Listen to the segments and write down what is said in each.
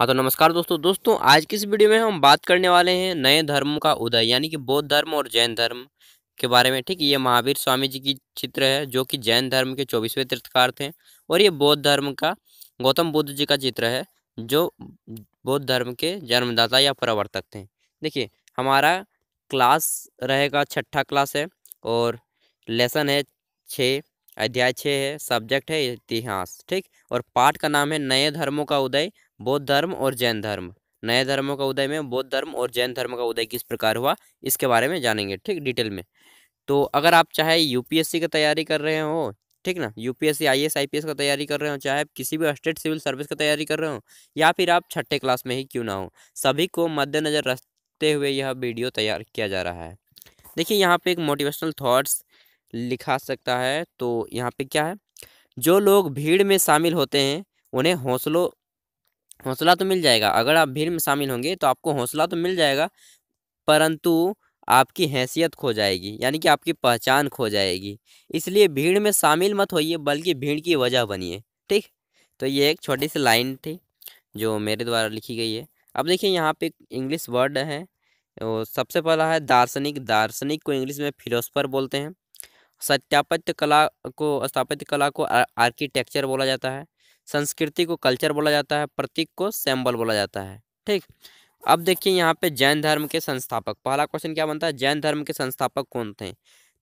हाँ तो नमस्कार दोस्तों दोस्तों आज की इस वीडियो में हम बात करने वाले हैं नए धर्म का उदय यानी कि बौद्ध धर्म और जैन धर्म के बारे में ठीक ये महावीर स्वामी जी की चित्र है जो कि जैन धर्म के चौबीसवें तीर्थकार थे और ये बौद्ध धर्म का गौतम बुद्ध जी का चित्र है जो बौद्ध धर्म के जन्मदाता या प्रवर्तक थे देखिए हमारा क्लास रहेगा छठा क्लास है और लेसन है छः अध्याय छः है सब्जेक्ट है इतिहास ठीक और पाठ का नाम है नए धर्मों का उदय बौद्ध धर्म और जैन धर्म नए धर्मों का उदय में बौद्ध धर्म और जैन धर्म का उदय किस प्रकार हुआ इसके बारे में जानेंगे ठीक डिटेल में तो अगर आप चाहे यूपीएससी की तैयारी कर रहे हो ठीक ना यूपीएससी आईएएस आईपीएस का तैयारी कर रहे हो चाहे आप किसी भी स्टेट सिविल सर्विस का तैयारी कर रहे हो या फिर आप छठे क्लास में ही क्यों ना हो सभी को मद्देनज़र रखते हुए यह वीडियो तैयार किया जा रहा है देखिए यहाँ पे एक मोटिवेशनल थॉट्स लिखा सकता है तो यहाँ पे क्या है जो लोग भीड़ में शामिल होते हैं उन्हें हौसलों हौसला तो मिल जाएगा अगर आप भीड़ में शामिल होंगे तो आपको हौसला तो मिल जाएगा परंतु आपकी हैसियत खो जाएगी यानी कि आपकी पहचान खो जाएगी इसलिए भीड़ में शामिल मत होइए बल्कि भीड़ की वजह बनिए ठीक तो ये एक छोटी सी लाइन थी जो मेरे द्वारा लिखी गई है अब देखिए यहाँ पे इंग्लिश वर्ड है वो सबसे पहला है दार्शनिक दार्शनिक को इंग्लिश में फिलोसफर बोलते हैं सत्यापत्य कला को स्थापत्य कला को आर्किटेक्चर बोला जाता है संस्कृति को कल्चर बोला जाता है प्रतीक को सैम्बल बोला जाता है ठीक अब देखिए यहाँ पे जैन धर्म के संस्थापक पहला क्वेश्चन क्या बनता है जैन धर्म के संस्थापक कौन थे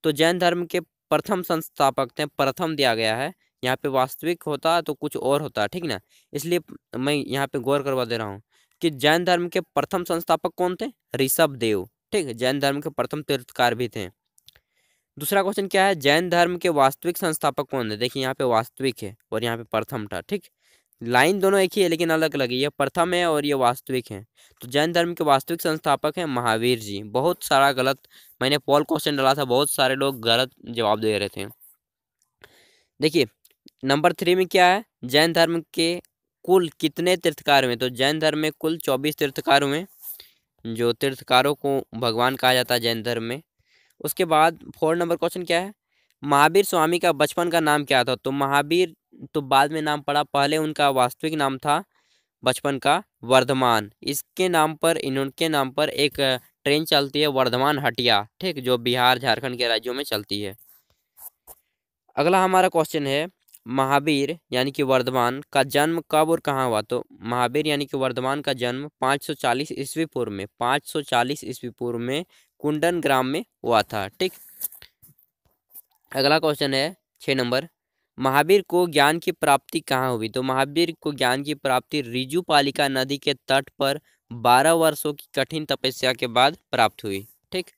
तो जैन धर्म के प्रथम संस्थापक थे प्रथम दिया गया है यहाँ पे वास्तविक होता तो कुछ और होता ठीक ना इसलिए मैं यहाँ पे गौर करवा दे रहा हूँ कि जैन धर्म के प्रथम संस्थापक कौन थे ऋषभ देव ठीक जैन धर्म के प्रथम तीर्थकार भी थे दूसरा क्वेश्चन क्या है जैन धर्म के वास्तविक संस्थापक कौन है देखिए यहाँ पे वास्तविक है और यहाँ पे प्रथम था ठीक लाइन दोनों एक ही है लेकिन अलग अलग है ये प्रथम है और ये वास्तविक है तो जैन धर्म के वास्तविक संस्थापक हैं महावीर जी बहुत सारा गलत मैंने पॉल क्वेश्चन डाला था बहुत सारे लोग गलत जवाब दे रहे थे देखिए नंबर थ्री में क्या है जैन धर्म के कुल कितने तीर्थकार हुए तो जैन धर्म में कुल चौबीस तीर्थकार हुए जो तीर्थकारों को भगवान कहा जाता है जैन धर्म में उसके बाद फोर नंबर क्वेश्चन क्या है महावीर स्वामी का बचपन का नाम क्या था तो महावीर तो बाद में नाम पड़ा पहले उनका वास्तविक नाम था बचपन का वर्धमान इसके नाम पर इनके नाम पर एक ट्रेन चलती है वर्धमान हटिया ठीक जो बिहार झारखंड के राज्यों में चलती है अगला हमारा क्वेश्चन है महावीर यानी कि वर्धमान का जन्म कब और कहाँ हुआ तो महावीर यानी कि वर्धमान का जन्म 540 ईस्वी पूर्व में 540 ईस्वी पूर्व में कुंडन ग्राम में हुआ था ठीक अगला क्वेश्चन है छः नंबर महावीर को ज्ञान की प्राप्ति कहाँ हुई तो महावीर को ज्ञान की प्राप्ति पालिका नदी के तट पर बारह वर्षों की कठिन तपस्या के बाद प्राप्त हुई ठीक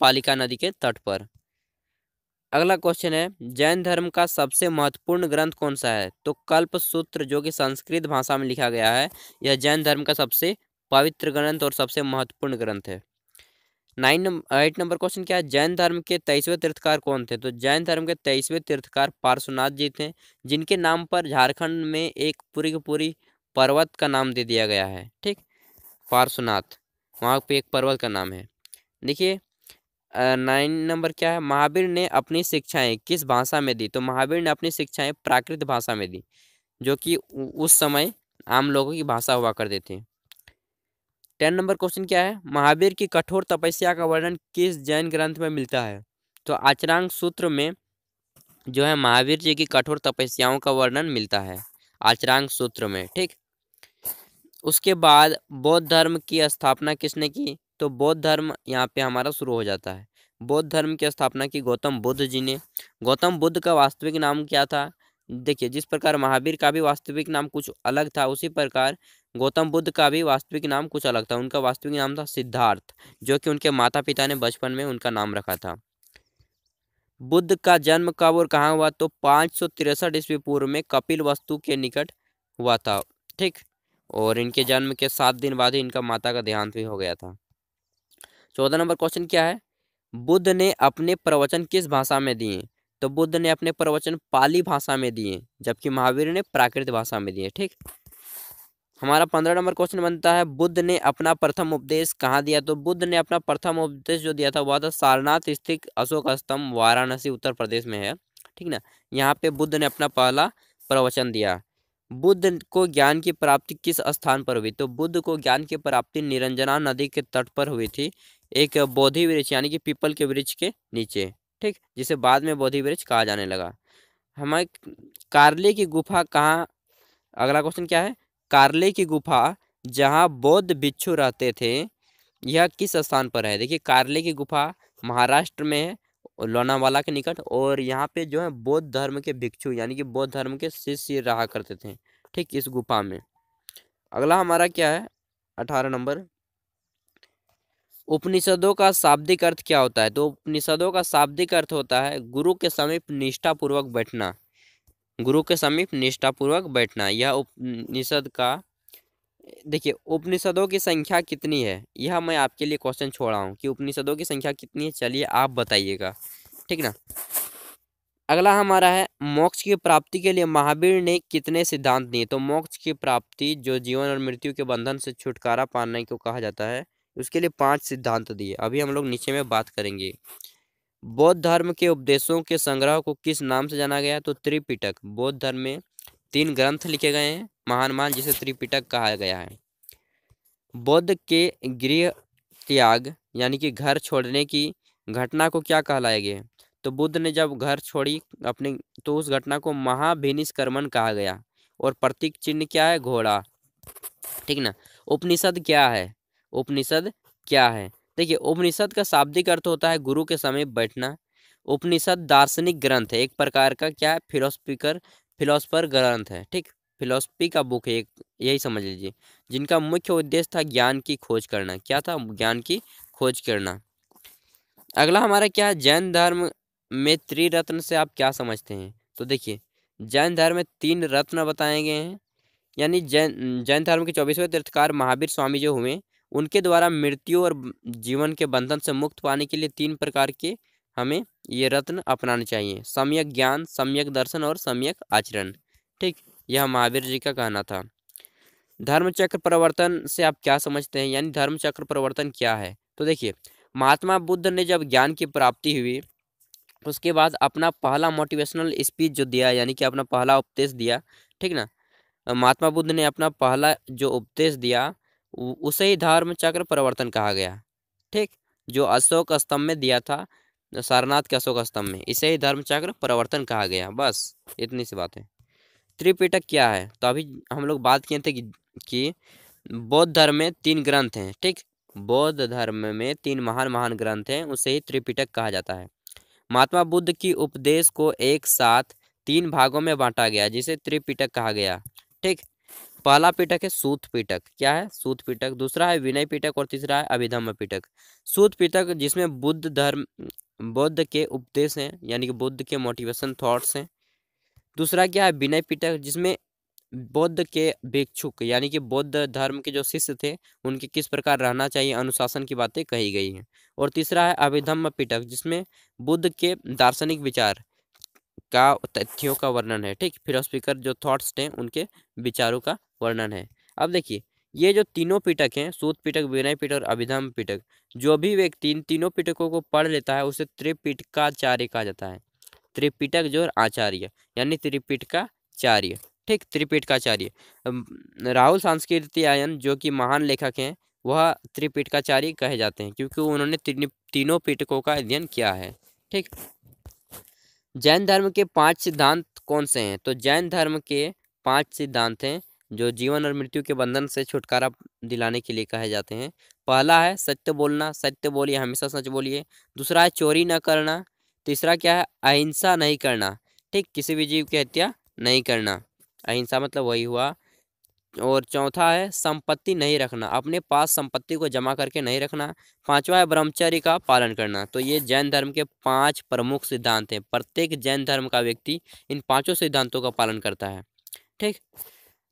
पालिका नदी के तट पर अगला क्वेश्चन है जैन धर्म का सबसे महत्वपूर्ण ग्रंथ कौन सा है तो कल्प सूत्र जो कि संस्कृत भाषा में लिखा गया है यह जैन धर्म का सबसे पवित्र ग्रंथ और सबसे महत्वपूर्ण ग्रंथ है nine number eight number question क्या है जैन धर्म के तेईसवें तीर्थकार कौन थे तो जैन धर्म के तेईसवें तीर्थकार पार्श्वनाथ जी थे जिनके नाम पर झारखंड में एक पूरी की पूरी पर्वत का नाम दे दिया गया है ठीक पार्श्वनाथ वहाँ पे एक पर्वत का नाम है देखिए नाइन नंबर क्या है महावीर ने अपनी शिक्षाएँ किस भाषा में दी तो महावीर ने अपनी शिक्षाएँ प्राकृत भाषा में दी जो कि उस समय आम लोगों की भाषा हुआ करती थी टेन नंबर क्वेश्चन क्या है महावीर की कठोर तपस्या का वर्णन किस जैन ग्रंथ में मिलता है तो आचरांग सूत्र में जो है महावीर जी की कठोर तपस्याओं का वर्णन मिलता है आचरांग सूत्र में ठीक उसके बाद बौद्ध धर्म की स्थापना किसने की तो बौद्ध धर्म यहाँ पे हमारा शुरू हो जाता है बौद्ध धर्म की स्थापना की गौतम बुद्ध जी ने गौतम बुद्ध का वास्तविक नाम क्या था देखिए जिस प्रकार महावीर का भी वास्तविक नाम कुछ अलग था उसी प्रकार गौतम बुद्ध का भी वास्तविक नाम कुछ अलग था उनका वास्तविक नाम था सिद्धार्थ जो कि उनके माता पिता ने बचपन में उनका नाम रखा था बुद्ध का जन्म कब और कहाँ हुआ तो पाँच सौ तिरसठ ईस्वी पूर्व में कपिल वस्तु के निकट हुआ था ठीक और इनके जन्म के सात दिन बाद ही इनका माता का देहांत भी हो गया था चौदह नंबर क्वेश्चन क्या है बुद्ध ने अपने प्रवचन किस भाषा में दिए तो बुद्ध ने अपने प्रवचन पाली भाषा में दिए जबकि महावीर ने प्राकृत भाषा में दिए ठीक हमारा पंद्रह नंबर क्वेश्चन बनता है बुद्ध ने अपना प्रथम उपदेश कहाँ दिया तो बुद्ध ने अपना प्रथम उपदेश जो दिया था वह था सारनाथ स्थित अशोक स्तंभ वाराणसी उत्तर प्रदेश में है ठीक ना यहाँ पे बुद्ध ने अपना पहला प्रवचन दिया बुद्ध को ज्ञान की प्राप्ति किस स्थान पर हुई तो बुद्ध को ज्ञान की प्राप्ति निरंजना नदी के तट पर हुई थी एक बोधि वृक्ष यानी कि पीपल के वृक्ष के नीचे ठीक जिसे बाद में बोधि वृक्ष कहा जाने लगा हमें कार्ले की गुफा कहाँ अगला क्वेश्चन क्या है कार्ले की गुफा जहाँ बौद्ध बिच्छू रहते थे यह किस स्थान पर है देखिए कार्ले की गुफा महाराष्ट्र में है लोनावाला के निकट और यहाँ पे जो है बौद्ध धर्म के भिक्षु यानी कि बौद्ध धर्म के शिष्य रहा करते थे ठीक इस गुफा में अगला हमारा क्या है अठारह नंबर उपनिषदों का शाब्दिक अर्थ क्या होता है तो उपनिषदों का शाब्दिक अर्थ होता है गुरु के समीप निष्ठापूर्वक बैठना गुरु के समीप निष्ठापूर्वक बैठना यह उपनिषद का देखिए उपनिषदों की संख्या कितनी है यह मैं आपके लिए क्वेश्चन छोड़ा हूँ कि उपनिषदों की संख्या कितनी है चलिए आप बताइएगा ठीक ना अगला हमारा है मोक्ष की प्राप्ति के लिए महावीर ने कितने सिद्धांत दिए तो मोक्ष की प्राप्ति जो जीवन और मृत्यु के बंधन से छुटकारा पाने को कहा जाता है उसके लिए पांच सिद्धांत दिए अभी हम लोग नीचे में बात करेंगे बौद्ध धर्म के उपदेशों के संग्रह को किस नाम से जाना गया तो त्रिपिटक बौद्ध धर्म में तीन ग्रंथ लिखे गए हैं महान मान जिसे त्रिपिटक कहा गया है बौद्ध के गृह त्याग यानी कि घर छोड़ने की घटना को क्या कहलाया गया तो बुद्ध ने जब घर छोड़ी अपने तो उस घटना को महाभिनिष्क्रमण कहा गया और प्रतीक चिन्ह क्या है घोड़ा ठीक ना उपनिषद क्या है उपनिषद क्या है देखिए उपनिषद का शाब्दिक अर्थ होता है गुरु के समय बैठना उपनिषद दार्शनिक ग्रंथ है एक प्रकार का क्या है फिलोसफिकर फिलोसफर ग्रंथ है ठीक फिलोसफी का बुक है एक यही समझ लीजिए जिनका मुख्य उद्देश्य था ज्ञान की खोज करना क्या था ज्ञान की खोज करना अगला हमारा क्या है जैन धर्म में त्रिरत्न से आप क्या समझते हैं तो देखिए जैन धर्म में तीन रत्न बताए गए हैं यानी जैन जैन धर्म के चौबीसवें तीर्थकार महावीर स्वामी जो हुए उनके द्वारा मृत्यु और जीवन के बंधन से मुक्त पाने के लिए तीन प्रकार के हमें ये रत्न अपनाने चाहिए सम्यक ज्ञान सम्यक दर्शन और सम्यक आचरण ठीक यह महावीर जी का कहना था धर्म चक्र प्रवर्तन से आप क्या समझते हैं यानी धर्म चक्र प्रवर्तन क्या है तो देखिए महात्मा बुद्ध ने जब ज्ञान की प्राप्ति हुई उसके बाद अपना पहला मोटिवेशनल स्पीच जो दिया यानी कि अपना पहला उपदेश दिया ठीक ना महात्मा बुद्ध ने अपना पहला जो उपदेश दिया उसे ही धर्म चक्र प्रवर्तन कहा गया ठीक जो अशोक स्तंभ में दिया था सारनाथ के अशोक स्तंभ में इसे ही धर्म चक्र प्रवर्तन कहा गया बस इतनी सी बात है त्रिपिटक क्या है तो अभी हम लोग बात किए थे कि बौद्ध धर्म में तीन ग्रंथ हैं ठीक बौद्ध धर्म में तीन महान महान ग्रंथ हैं उसे ही त्रिपिटक कहा जाता है महात्मा बुद्ध की उपदेश को एक साथ तीन भागों में बांटा गया जिसे त्रिपिटक कहा गया ठीक पहला पीटक है सूत पीटक क्या है सूत पीटक दूसरा है विनय पीटक और तीसरा है अभिधम पीटक सूत पीटक जिसमें बुद्ध धर्म बौद्ध के उपदेश हैं यानी कि बुद्ध के मोटिवेशन थॉट्स हैं दूसरा क्या है विनय पीटक जिसमें बौद्ध के भिक्षुक यानी कि बौद्ध धर्म के जो शिष्य थे उनके किस प्रकार रहना चाहिए अनुशासन की बातें कही गई हैं और तीसरा है अभिधम पीटक जिसमें बुद्ध के दार्शनिक विचार का तथ्यों का वर्णन है ठीक फिलोसफिकर जो थॉट्स थे उनके विचारों का वर्णन है अब देखिए ये जो तीनों पिटक हैं सूत पिटक विनय पिटक और अभिधम पिटक जो भी व्यक्ति इन तीनों पिटकों को पढ़ लेता है उसे त्रिपिटकाचार्य कहा जाता है त्रिपिटक जो आचार्य यानी त्रिपिटकाचार्य ठीक त्रिपिटकाचार्य राहुल सांस्कृति आयन जो कि महान लेखक हैं वह त्रिपिटकाचार्य कहे जाते हैं क्योंकि उन्होंने तीनों पिटकों का अध्ययन किया है ठीक जैन धर्म के पांच सिद्धांत कौन से हैं तो जैन धर्म के पांच सिद्धांत हैं जो जीवन और मृत्यु के बंधन से छुटकारा दिलाने के लिए कहे जाते हैं पहला है सत्य बोलना सत्य बोलिए हमेशा सच बोलिए दूसरा है चोरी न करना तीसरा क्या है अहिंसा नहीं करना ठीक किसी भी जीव की हत्या नहीं करना अहिंसा मतलब वही हुआ और चौथा है संपत्ति नहीं रखना अपने पास संपत्ति को जमा करके नहीं रखना पांचवा है ब्रह्मचर्य का पालन करना तो ये जैन धर्म के पांच प्रमुख सिद्धांत हैं प्रत्येक जैन धर्म का व्यक्ति इन पांचों सिद्धांतों का पालन करता है ठीक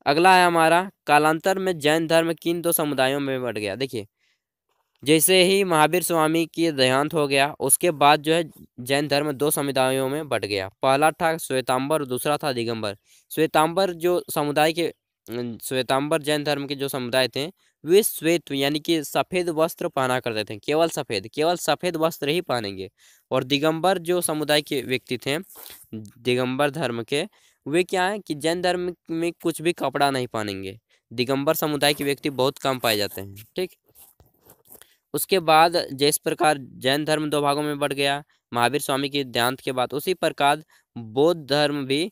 अगला है हमारा कालांतर में जैन धर्म किन दो समुदायों में बट गया देखिए जैसे ही महावीर स्वामी की देहांत हो गया उसके बाद जो है जैन धर्म दो समुदायों में बट गया पहला था श्वेतांबर और दूसरा था दिगंबर श्वेतांबर जो समुदाय के श्वेतांबर जैन धर्म के जो समुदाय थे वे श्वेत यानी कि सफ़ेद वस्त्र पहना करते थे केवल सफ़ेद केवल सफ़ेद वस्त्र ही पहनेंगे और दिगंबर जो समुदाय के व्यक्ति थे दिगंबर धर्म के वे क्या है कि जैन धर्म में कुछ भी कपड़ा नहीं पहनेंगे दिगंबर समुदाय के व्यक्ति बहुत कम पाए जाते हैं ठीक उसके बाद जिस प्रकार जैन धर्म दो भागों में बढ़ गया महावीर स्वामी के देहांत के बाद उसी प्रकार बौद्ध धर्म भी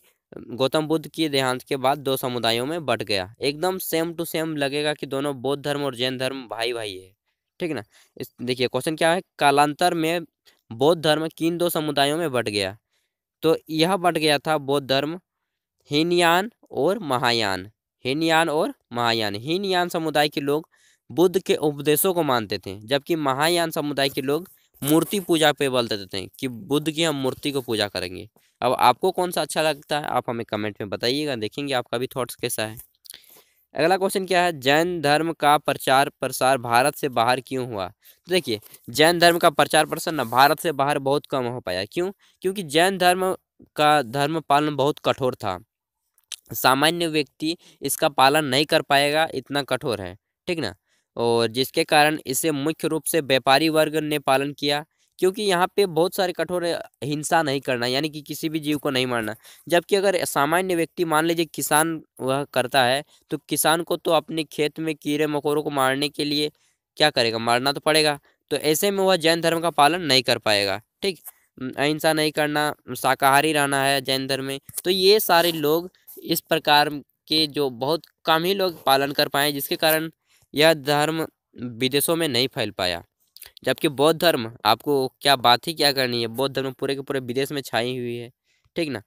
गौतम बुद्ध के देहांत के बाद दो समुदायों में बट गया एकदम सेम टू सेम लगेगा कि दोनों बौद्ध धर्म और जैन धर्म भाई भाई है ठीक है ना इस देखिए क्वेश्चन क्या है कालांतर में बौद्ध धर्म किन दो समुदायों में बट गया तो यह बट गया था बौद्ध धर्म हीनयान और महायान हीनयान और महायान हीनयान समुदाय के लोग बुद्ध के उपदेशों को मानते थे जबकि महायान समुदाय के लोग मूर्ति पूजा पे बल देते हैं कि बुद्ध की हम मूर्ति को पूजा करेंगे अब आपको कौन सा अच्छा लगता है आप हमें कमेंट में बताइएगा देखेंगे आपका भी थॉट्स कैसा है अगला क्वेश्चन क्या है जैन धर्म का प्रचार प्रसार भारत से बाहर क्यों हुआ तो देखिए जैन धर्म का प्रचार प्रसार ना भारत से बाहर बहुत कम हो पाया क्यों क्योंकि जैन धर्म का धर्म पालन बहुत कठोर था सामान्य व्यक्ति इसका पालन नहीं कर पाएगा इतना कठोर है ठीक ना और जिसके कारण इसे मुख्य रूप से व्यापारी वर्ग ने पालन किया क्योंकि यहाँ पे बहुत सारे कठोर हिंसा नहीं करना यानी कि किसी भी जीव को नहीं मारना जबकि अगर सामान्य व्यक्ति मान लीजिए किसान वह करता है तो किसान को तो अपने खेत में कीड़े मकोड़ों को मारने के लिए क्या करेगा मारना तो पड़ेगा तो ऐसे में वह जैन धर्म का पालन नहीं कर पाएगा ठीक अहिंसा नहीं करना शाकाहारी रहना है जैन धर्म में तो ये सारे लोग इस प्रकार के जो बहुत कम ही लोग पालन कर पाए जिसके कारण यह धर्म विदेशों में नहीं फैल पाया जबकि बौद्ध धर्म आपको क्या बात ही क्या करनी है बौद्ध धर्म पूरे के पूरे विदेश में छाई हुई है ठीक ना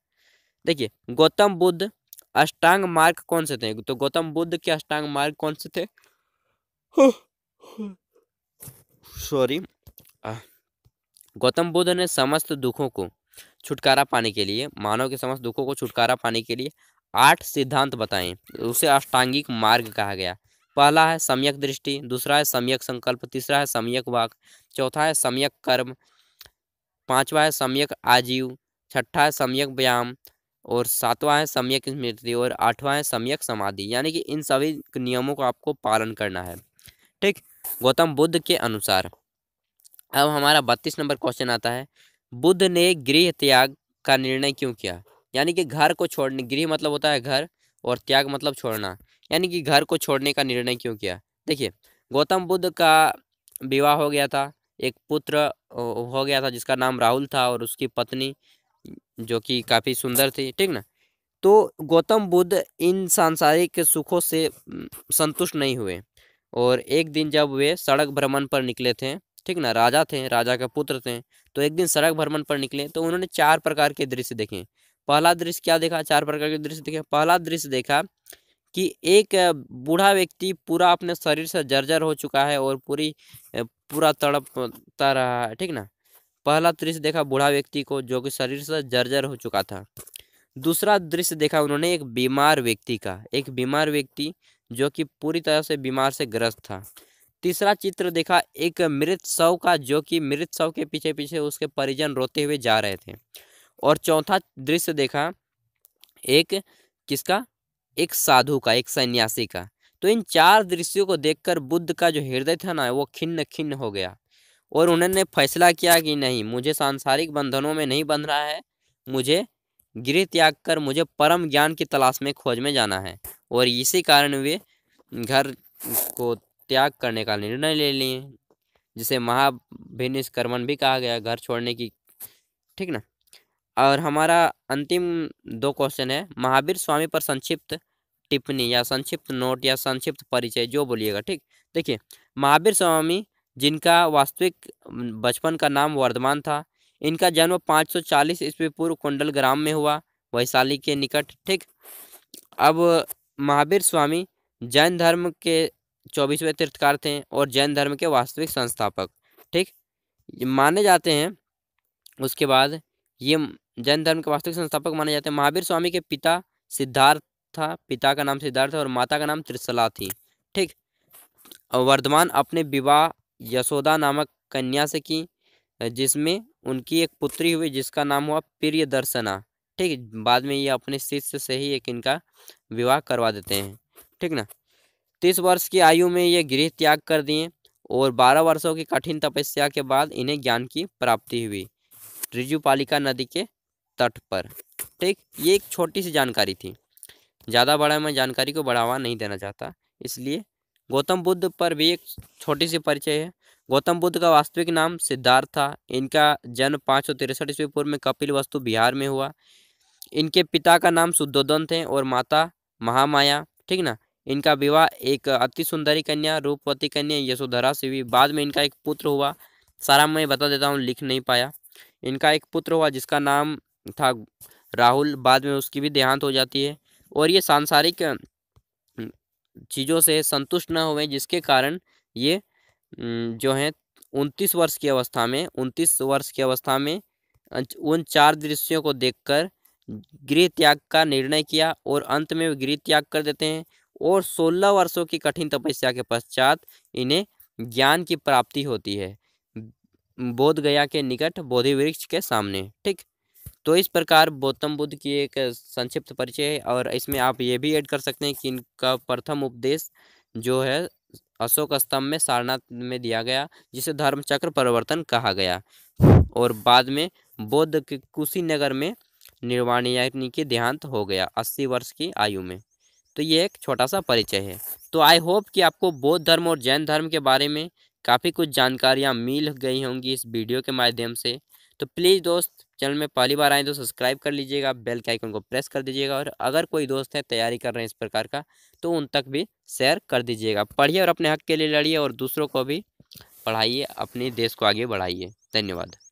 देखिए गौतम बुद्ध अष्टांग मार्ग कौन से थे तो गौतम बुद्ध के अष्टांग मार्ग कौन से थे सॉरी गौतम बुद्ध ने समस्त दुखों को छुटकारा पाने के लिए मानव के समस्त दुखों को छुटकारा पाने के लिए आठ सिद्धांत बताए उसे अष्टांगिक मार्ग कहा गया पहला है सम्यक दृष्टि दूसरा है सम्यक संकल्प तीसरा है सम्यक वाक चौथा है सम्यक कर्म पांचवा है सम्यक आजीव छठा है सम्यक व्यायाम और सातवां है सम्यक स्मृति और आठवां है सम्यक समाधि यानी कि इन सभी नियमों का आपको पालन करना है ठीक गौतम बुद्ध के अनुसार अब हमारा बत्तीस नंबर क्वेश्चन आता है बुद्ध ने गृह त्याग का निर्णय क्यों किया यानी कि घर को छोड़ने गृह मतलब होता है घर और त्याग मतलब छोड़ना यानी कि घर को छोड़ने का निर्णय क्यों किया देखिए गौतम बुद्ध का विवाह हो गया था एक पुत्र हो गया था जिसका नाम राहुल था और उसकी पत्नी जो कि काफ़ी सुंदर थी ठीक ना तो गौतम बुद्ध इन सांसारिक सुखों से संतुष्ट नहीं हुए और एक दिन जब वे सड़क भ्रमण पर निकले थे ठीक ना राजा थे राजा के पुत्र थे तो एक दिन सड़क भ्रमण पर निकले तो उन्होंने चार प्रकार के दृश्य देखे पहला दृश्य क्या देखा चार प्रकार के दृश्य देखे पहला दृश्य देखा कि एक बूढ़ा व्यक्ति पूरा अपने शरीर से जर्जर हो चुका है और पूरी पूरा तड़पता रहा है ठीक ना पहला दृश्य देखा बूढ़ा व्यक्ति को जो कि शरीर से जर्जर हो चुका था दूसरा दृश्य देखा उन्होंने एक बीमार व्यक्ति का एक बीमार व्यक्ति जो कि पूरी तरह से बीमार से ग्रस्त था तीसरा चित्र देखा एक मृत शव का जो कि मृत शव के पीछे पीछे उसके परिजन रोते हुए जा रहे थे और चौथा दृश्य देखा एक किसका एक साधु का एक सन्यासी का तो इन चार दृश्यों को देखकर बुद्ध का जो हृदय था ना वो खिन्न खिन्न हो गया और उन्होंने फैसला किया कि नहीं मुझे सांसारिक बंधनों में नहीं बंध रहा है मुझे गृह त्याग कर मुझे परम ज्ञान की तलाश में खोज में जाना है और इसी कारण वे घर को त्याग करने का निर्णय ले लिए जिसे महाभिनिष्कर्मण भी कहा गया घर छोड़ने की ठीक ना और हमारा अंतिम दो क्वेश्चन है महावीर स्वामी पर संक्षिप्त टिप्पणी या संक्षिप्त नोट या संक्षिप्त परिचय जो बोलिएगा ठीक देखिए महावीर स्वामी जिनका वास्तविक बचपन का नाम वर्धमान था इनका जन्म 540 सौ ईस्वी पूर्व कुंडल ग्राम में हुआ वैशाली के निकट ठीक अब महावीर स्वामी जैन धर्म के चौबीसवें तीर्थकार थे और जैन धर्म के वास्तविक संस्थापक ठीक माने जाते हैं उसके बाद ये जैन धर्म के वास्तविक संस्थापक माने जाते हैं महावीर स्वामी के पिता सिद्धार्थ था पिता का नाम सिद्धार्थ और माता का नाम त्रिशला थी ठीक वर्धमान अपने विवाह यशोदा नामक कन्या से की जिसमें उनकी एक पुत्री हुई जिसका नाम हुआ प्रियदर्शना ठीक बाद में ये अपने शिष्य से ही एक इनका विवाह करवा देते हैं ठीक ना तीस वर्ष की आयु में ये गृह त्याग कर दिए और बारह वर्षों की कठिन तपस्या के बाद इन्हें ज्ञान की प्राप्ति हुई रिजुपालिका नदी के तट पर ठीक ये एक छोटी सी जानकारी थी ज़्यादा बड़ा मैं जानकारी को बढ़ावा नहीं देना चाहता इसलिए गौतम बुद्ध पर भी एक छोटी सी परिचय है गौतम बुद्ध का वास्तविक नाम सिद्धार्थ था इनका जन्म पाँच सौ तिरसठ ईस्वी पूर्व में कपिल वस्तु बिहार में हुआ इनके पिता का नाम शुद्धोदन थे और माता महामाया ठीक ना इनका विवाह एक अति सुंदरी कन्या रूपवती कन्या यशोधरा से हुई बाद में इनका एक पुत्र हुआ सारा मैं बता देता हूँ लिख नहीं पाया इनका एक पुत्र हुआ जिसका नाम था राहुल बाद में उसकी भी देहांत हो जाती है और ये सांसारिक चीज़ों से संतुष्ट न हुए जिसके कारण ये जो है उनतीस वर्ष की अवस्था में उनतीस वर्ष की अवस्था में उन चार दृश्यों को देखकर गृह त्याग का निर्णय किया और अंत में वे गृह त्याग कर देते हैं और सोलह वर्षों की कठिन तपस्या के पश्चात इन्हें ज्ञान की प्राप्ति होती है बोध गया के निकट बोधि वृक्ष के सामने ठीक तो इस प्रकार गौतम बुद्ध की एक संक्षिप्त परिचय है और इसमें आप ये भी ऐड कर सकते हैं कि इनका प्रथम उपदेश जो है अशोक स्तंभ में सारनाथ में दिया गया जिसे धर्म चक्र परिवर्तन कहा गया और बाद में बौद्ध के कुशीनगर में निर्वाण यानी कि देहांत हो गया अस्सी वर्ष की आयु में तो ये एक छोटा सा परिचय है तो आई होप कि आपको बौद्ध धर्म और जैन धर्म के बारे में काफ़ी कुछ जानकारियाँ मिल गई होंगी इस वीडियो के माध्यम से तो प्लीज़ दोस्त चैनल में पहली बार आए तो सब्सक्राइब कर लीजिएगा बेल के आइकन को प्रेस कर दीजिएगा और अगर कोई दोस्त है तैयारी कर रहे हैं इस प्रकार का तो उन तक भी शेयर कर दीजिएगा पढ़िए और अपने हक के लिए लड़िए और दूसरों को भी पढ़ाइए अपने देश को आगे बढ़ाइए धन्यवाद